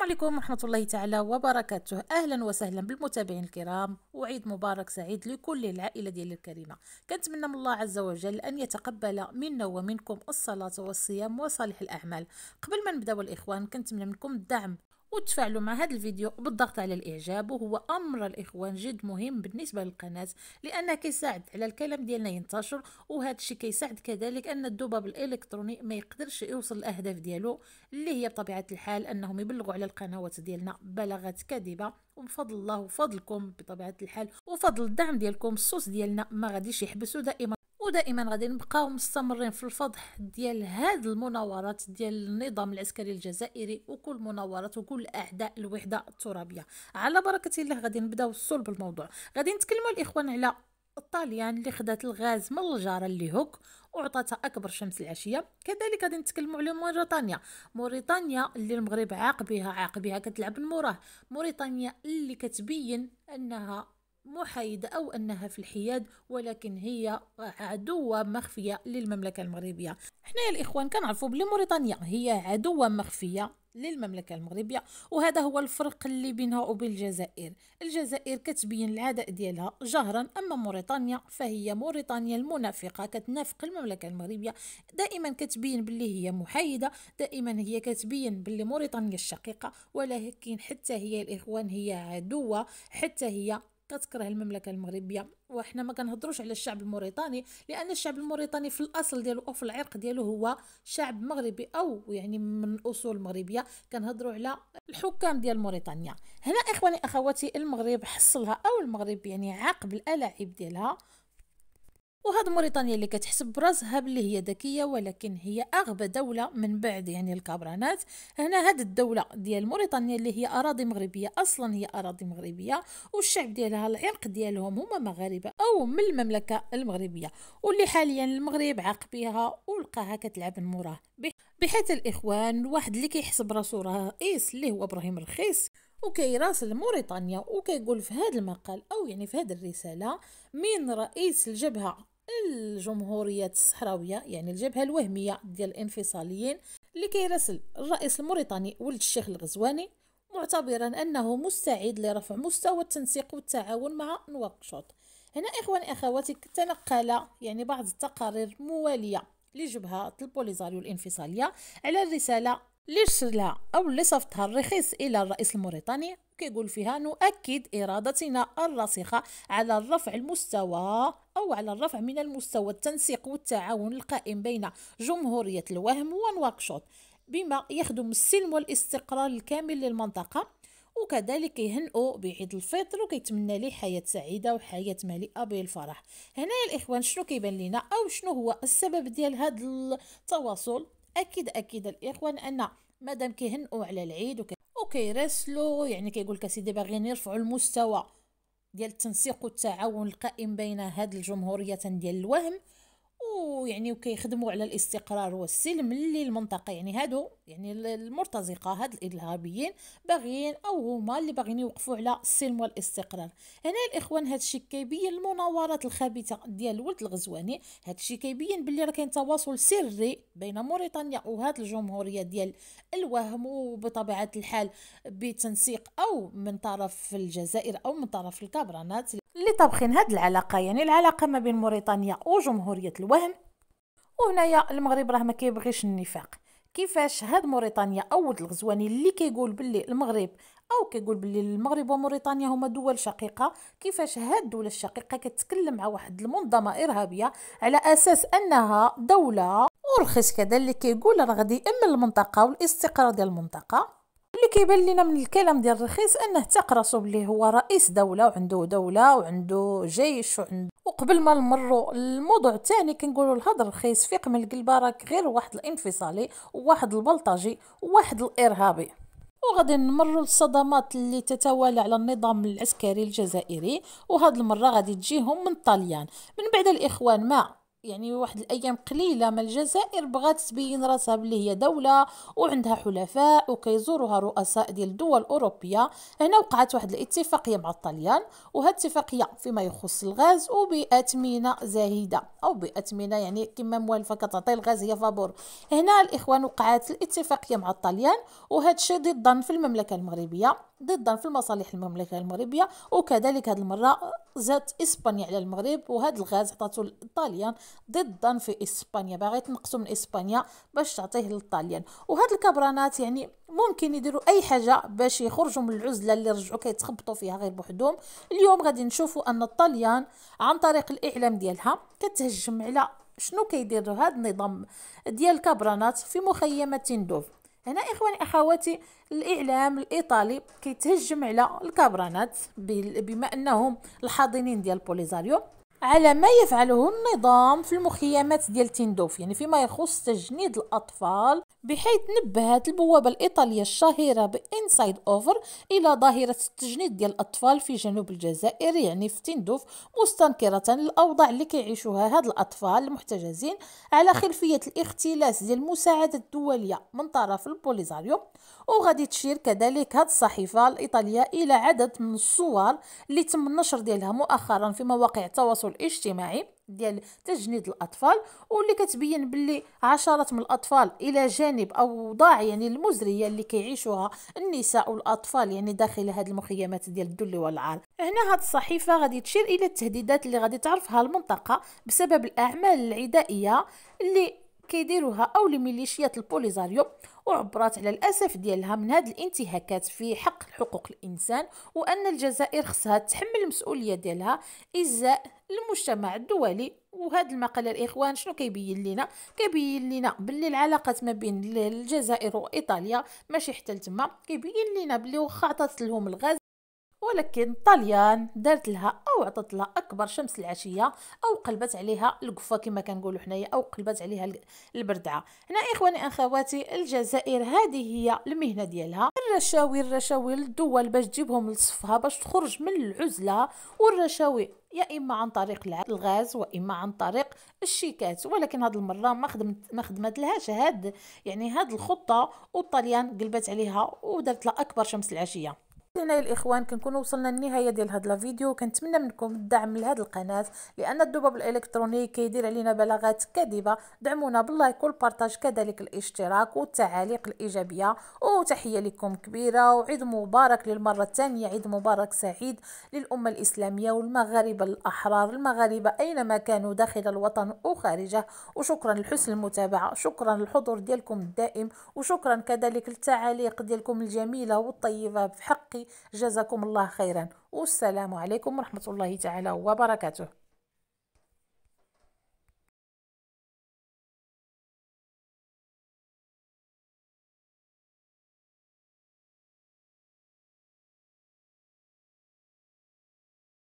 السلام عليكم ورحمة الله تعالى وبركاته أهلا وسهلا بالمتابعين الكرام وعيد مبارك سعيد لكل العائلة ديالي الكريمة كنتمنى من الله عز وجل أن يتقبل منا ومنكم الصلاة والصيام وصالح الأعمال قبل ما نبداو الإخوان كنتمنى منكم الدعم وتفاعلوا مع هذا الفيديو بالضغط على الاعجاب وهو امر الاخوان جد مهم بالنسبه للقناه لانه كيساعد على الكلام ديالنا ينتشر وهذا الشيء كيساعد كذلك ان الذباب الالكتروني ما يقدرش يوصل الاهداف ديالو اللي هي بطبيعه الحال انهم يبلغوا على القنوات ديالنا بلاغات كاذبه وبفضل الله وفضلكم بطبيعه الحال وفضل الدعم ديالكم الصوص ديالنا ما غاديش يحبسوا دائما ودائما غادي نبقاو مستمرين في الفضح ديال هاد المناورات ديال النظام العسكري الجزائري وكل مناورات وكل اعداء الوحده الترابيه على بركه الله غادي نبداو الصلب الموضوع غادي نتكلموا الاخوان على الطاليان اللي خدات الغاز من الجاره اللي هوك وعطاتها اكبر شمس العشيه كذلك غادي نتكلموا على موريتانيا موريتانيا اللي المغرب عاقبها عاقبها كتلعب من موراه موريتانيا اللي كتبين انها محايدة أو أنها في الحياد ولكن هي عدوة مخفية للمملكة المغربية إحنا يا الإخوان كنعرفوا بلي موريتانيا هي عدوة مخفية للمملكة المغربية وهذا هو الفرق اللي بينها وبين الجزائر الجزائر كتبين العداء ديالها جهرا أما موريتانيا فهي موريتانيا المنافقة كتنافق المملكة المغربية دائما كتبين باللي هي محايدة دائما هي كتبين باللي موريتانيا الشقيقة ولكن حتى هي الإخوان هي عدوة حتى هي كتكره المملكه المغربيه وحنا ما كنهضروش على الشعب الموريتاني لان الشعب الموريتاني في الاصل ديالو او في العرق ديالو هو شعب مغربي او يعني من اصول مغربيه كنهضروا على الحكام ديال موريتانيا هنا اخواني اخواتي المغرب حصلها او المغرب يعني عاقب الالاعيب ديالها وهاد موريتانيا اللي كتحسب براسها بلي هي ذكيه ولكن هي اغبى دوله من بعد يعني الكبرانات هنا هاد الدوله ديال موريتانيا اللي هي اراضي مغربيه اصلا هي اراضي مغربيه والشعب ديالها العرق ديالهم هما مغاربه او من المملكه المغربيه واللي حاليا المغرب عاق بها ولقاها كتلعب من موراه بحيث الاخوان واحد اللي كيحسب راسو راه رئيس اللي هو ابراهيم الرخيص وكيراسل موريتانيا وكيقول في هذا المقال او يعني في هذه الرساله من رئيس الجبهه الجمهورية الصحراوية يعني الجبهة الوهمية ديال الانفصاليين اللي كيرسل الرئيس الموريتاني ولد الشيخ الغزواني معتبرا أنه مستعد لرفع مستوى التنسيق والتعاون مع نواكشوط هنا إخواني أخواتي تنقل يعني بعض التقارير موالية لجبهة البوليزاريو الانفصالية على الرسالة لرسلها أو صفتها الرخيص إلى الرئيس الموريتاني كيقول فيها نؤكد إرادتنا الراسخة على الرفع المستوى أو على الرفع من المستوى التنسيق والتعاون القائم بين جمهورية الوهم ونواكشوط بما يخدم السلم والاستقرار الكامل للمنطقة وكذلك يهنئوا بعيد الفطر وكيتمنى ليه حياة سعيدة وحياة مليئة بالفرح هنا يا الإخوان شنو كيبان لينا أو شنو هو السبب ديال هذا التواصل اكيد اكيد الاخوان ان مادام كيهنئوا على العيد وكيرسلوا يعني كيقول لك اسيدي باغيين يرفعوا المستوى ديال التنسيق والتعاون القائم بين هاد الجمهوريتين ديال الوهم ويعني وكيخدموا على الاستقرار والسلم للمنطقه يعني هادو يعني المرتزقه هاد الارهابيين باغيين او هما اللي باغيين يوقفوا على السلم والاستقرار هنا الاخوان هادشي كيبين المناورات الخبيثه ديال الولد الغزواني هادشي كيبين باللي راه كاين تواصل سري بين موريتانيا وهاد الجمهوريه ديال الوهم وبطبيعه الحال بتنسيق او من طرف الجزائر او من طرف الكبرانات طابخين هاد العلاقه يعني العلاقه ما بين موريتانيا وجمهوريه الوهم وهنايا المغرب راه ما كيبغيش النفاق كيفاش هاد موريتانيا اول الغزواني اللي كيقول باللي المغرب او كيقول باللي المغرب وموريتانيا هما دول شقيقه كيفاش هاد الدوله الشقيقه كتكلم مع واحد المنظمه ارهابيه على اساس انها دوله ورخص كذا اللي كيقول راه غادي يامن المنطقه والاستقرار ديال المنطقه اللي كيبان لينا من الكلام ديال الرخيص انه تقرصوا بلي هو رئيس دوله وعنده دوله وعنده جيش وعنده وقبل ما نمروا الموضوع الثاني كنقولوا لهاد الرخيص فيق من القلبه راك غير واحد الانفصالي وواحد البلطجي وواحد الارهابي وغادي نمروا للصدمات اللي تتوالى على النظام العسكري الجزائري وهاد المره غادي تجيهم من طليان من بعد الاخوان ما يعني واحد الايام قليله من الجزائر بغات تبين راسها بلي هي دوله وعندها حلفاء وكيزورها رؤساء ديال الدول الاوروبيه هنا وقعت واحد الاتفاقيه مع الطليان وهاد الاتفاقيه فيما يخص الغاز وباثمنه زاهده او باثمنه يعني كما موالفه كتعطي الغاز هي فابور هنا الاخوان وقعت الاتفاقيه مع الطليان وهذا الشيء ضد في المملكه المغربيه ضدا في المصالح المملكة المغربية وكذلك هذه المرة زادت إسبانيا على المغرب وهذا الغاز عطاتو للطاليان ضدا في إسبانيا باغي تنقصو من إسبانيا باش تعطيه للطاليان وهاد الكبرانات يعني ممكن يديروا اي حاجه باش يخرجوا من العزله اللي رجعوا كيتخبطوا فيها غير بوحدهم اليوم غادي نشوفوا ان الطليان عن طريق الاعلام ديالها كتهجم على شنو كيدير هذا النظام ديال الكبرانات في مخيمه تندوف هنا اخواني اخواتي الاعلام الايطالي كيتهجم على الكابرانات بما انهم الحاضنين ديال بوليزاريو على ما يفعله النظام في المخيمات ديال تيندوف يعني فيما يخص تجنيد الأطفال بحيث نبهت البوابة الإيطالية الشهيرة بإنسايد أوفر إلى ظاهرة التجنيد ديال الأطفال في جنوب الجزائر يعني في تيندوف مستنكرة الأوضاع اللي كيعيشوها هاد الأطفال المحتجزين على خلفية الاختلاس ديال المساعدة الدولية من طرف البوليزاريو وغادي تشير كذلك هاد الصحيفة الإيطالية إلى عدد من الصور اللي تم النشر ديالها مؤخرا في مواقع التواصل الاجتماعي ديال تجنيد الاطفال واللي كتبين باللي عشرات من الاطفال الى جانب اوضاع يعني المزريه اللي كيعيشوها النساء والاطفال يعني داخل هاد المخيمات ديال الذل والعار هنا هاد الصحيفه غادي تشير الى التهديدات اللي غادي تعرفها المنطقه بسبب الاعمال العدائيه اللي كيديروها او لميليشيات البوليزاريو وعبرات على الأسف ديالها من هذه الانتهاكات في حق حقوق الإنسان وأن الجزائر خصها تحمل المسؤولية ديالها إزاء المجتمع الدولي وهذا المقال الإخوان شنو كيبين لنا كيبين لنا باللي العلاقات ما بين الجزائر وإيطاليا ماشي حتى لتما كيبين لنا باللي واخا عطات لهم الغاز ولكن طليان دارت لها او عطت لها اكبر شمس العشيه او قلبت عليها القفه كما كنقولوا حنايا او قلبت عليها البردعه هنا اخواني اخواتي الجزائر هذه هي المهنه ديالها الرشاوي الرشاوي للدول باش تجيبهم لصفها باش تخرج من العزله والرشاوي يا اما عن طريق الغاز واما عن طريق الشيكات ولكن هذه المره ما خدمت ما خدمت لهاش هاد يعني هاد الخطه والطليان قلبت عليها ودارت لها اكبر شمس العشيه وصلت الاخوان كنكون وصلنا للنهايه ديال هذا الفيديو كنتمنى منكم الدعم لهذا القناه لان الدباب الالكتروني كيدير علينا بلاغات كاذبه دعمونا باللايك والبارطاج كذلك الاشتراك والتعاليق الايجابيه وتحيه لكم كبيره وعيد مبارك للمره الثانيه عيد مبارك سعيد للامه الاسلاميه والمغاربه الاحرار المغاربه اينما كانوا داخل الوطن وخارجه وشكرا لحسن المتابعه شكرا للحضور ديالكم الدائم وشكرا كذلك للتعاليق ديالكم الجميله والطيبه في حقي جزاكم الله خيرا والسلام عليكم ورحمة الله تعالى وبركاته